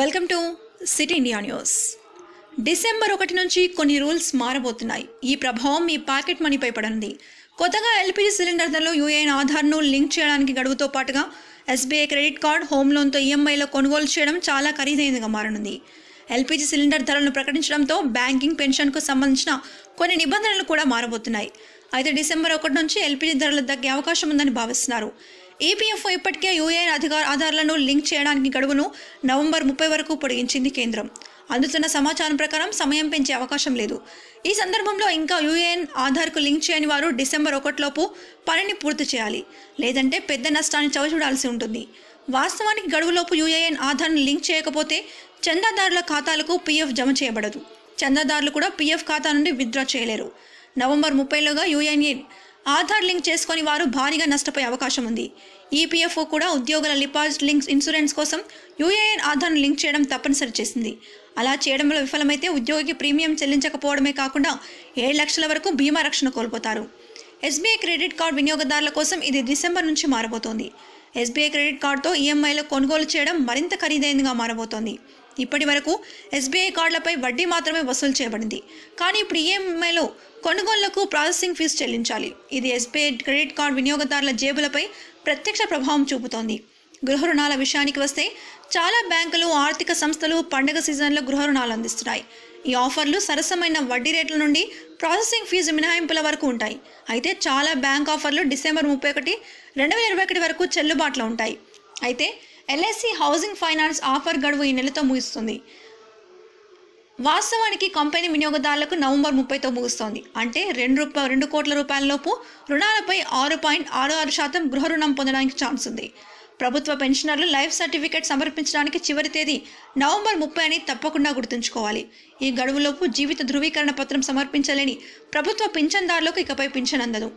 welcome to city India news December ఒకటి నుంచి కొన్ని రూల్స్ మారబోతున్నాయి ఈ ప్రభావం మీ పాకెట్ మనీపై పడనుంది కొత్తగా ఎల్పిజి సిలిండర్ ధరలు యూఏఎన్ ఆధార్ను లింక్ చేయడానికి గడువుతో పాటుగా ఎస్బీఐ క్రెడిట్ కార్డ్ హోమ్ లోన్తో ఈఎంఐలో కొనుగోలు చేయడం చాలా ఖరీదైనదిగా మారనుంది ఎల్పిజి సిలిండర్ ధరలను ప్రకటించడంతో బ్యాంకింగ్ పెన్షన్కు సంబంధించిన కొన్ని నిబంధనలు కూడా మారబోతున్నాయి అయితే డిసెంబర్ ఒకటి నుంచి ఎల్పిజి ధరలు తగ్గే అవకాశం ఉందని భావిస్తున్నారు ఈపీఎఫ్ఓ ఇప్పటికే యూఏఎన్ అధికార ఆధారాలను లింక్ చేయడానికి గడువును నవంబర్ ముప్పై వరకు పొడిగించింది కేంద్రం అందుతున్న సమాచారం ప్రకారం సమయం పెంచే అవకాశం లేదు ఈ సందర్భంలో ఇంకా యూఏఎన్ ఆధార్కు లింక్ చేయని వారు డిసెంబర్ ఒకటిలోపు పనిని పూర్తి చేయాలి లేదంటే పెద్ద నష్టాన్ని చవిచూడాల్సి ఉంటుంది వాస్తవానికి గడువులోపు యూఏఎన్ ఆధార్ను లింక్ చేయకపోతే చందాదారుల ఖాతాలకు పీఎఫ్ జమ చేయబడదు చందాదారులు కూడా పీఎఫ్ ఖాతా నుండి విత్డ్రా చేయలేరు నవంబర్ ముప్పైలోగా యూఏఎన్ ఆధార్ లింక్ చేసుకుని వారు భారీగా నష్టపోయే అవకాశం ఉంది ఈపీఎఫ్ఓ కూడా ఉద్యోగుల డిపాజిట్ లింక్స్ ఇన్సూరెన్స్ కోసం యూఏఎన్ ఆధార్ను లింక్ చేయడం తప్పనిసరి చేసింది అలా చేయడంలో విఫలమైతే ఉద్యోగికి ప్రీమియం చెల్లించకపోవడమే కాకుండా ఏడు లక్షల వరకు బీమా రక్షణ కోల్పోతారు ఎస్బీఐ క్రెడిట్ కార్డు వినియోగదారుల కోసం ఇది డిసెంబర్ నుంచి మారబోతోంది ఎస్బీఐ క్రెడిట్ కార్డుతో ఈఎంఐలో కొనుగోలు చేయడం మరింత ఖరీదైనదిగా మారబోతోంది ఇప్పటి వరకు ఎస్బీఐ కార్డులపై వడ్డీ మాత్రమే వసూలు చేయబడింది కానీ ఇప్పుడు ఈఎంఐలో కొనుగోళ్లకు ప్రాసెసింగ్ ఫీజు చెల్లించాలి ఇది ఎస్బీఐ క్రెడిట్ కార్డు వినియోగదారుల జేబులపై ప్రత్యక్ష ప్రభావం చూపుతోంది గృహ రుణాల విషయానికి వస్తే చాలా బ్యాంకులు ఆర్థిక సంస్థలు పండగ సీజన్లో గృహ రుణాలు అందిస్తున్నాయి ఈ ఆఫర్లు సరసమైన వడ్డీ రేట్ల నుండి ప్రాసెసింగ్ ఫీజు మినహాయింపుల వరకు ఉంటాయి అయితే చాలా బ్యాంక్ ఆఫర్లు డిసెంబర్ ముప్పై ఒకటి రెండు వేల ఇరవై ఒకటి వరకు చెల్లుబాటులో ఉంటాయి అయితే ఎల్ఐసి హౌసింగ్ ఫైనాన్స్ ఆఫర్ గడువు ఈ నెలతో ముగుస్తుంది వాస్తవానికి కంపెనీ వినియోగదారులకు నవంబర్ ముప్పైతో ముగుస్తోంది అంటే రెండు రూపాయ రెండు కోట్ల రూపాయలలోపు రుణాలపై ఆరు పాయింట్ ఆరు ఆరు శాతం గృహ రుణం పొందడానికి ఛాన్స్ ఉంది ప్రభుత్వ పెన్షనర్లు లైఫ్ సర్టిఫికేట్ సమర్పించడానికి చివరి తేదీ నవంబర్ ముప్పై అని తప్పకుండా గుర్తుంచుకోవాలి ఈ గడువులోపు జీవిత ధృవీకరణ పత్రం సమర్పించలేని ప్రభుత్వ పింఛన్దారులకు ఇకపై పింఛన్ అందదు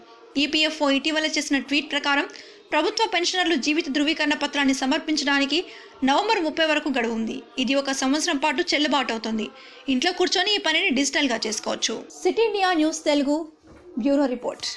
ఈపీఎఫ్ఓ ఇటీవల చేసిన ట్వీట్ ప్రకారం ప్రభుత్వ పెన్షనర్లు జీవిత ధృవీకరణ పత్రాన్ని సమర్పించడానికి నవంబర్ ముప్పై వరకు గడువు ఉంది ఇది ఒక సంవత్సరం పాటు చెల్లుబాటు అవుతుంది ఇంట్లో కూర్చొని ఈ పనిని డిజిటల్గా చేసుకోవచ్చు city India news Telugu bureau report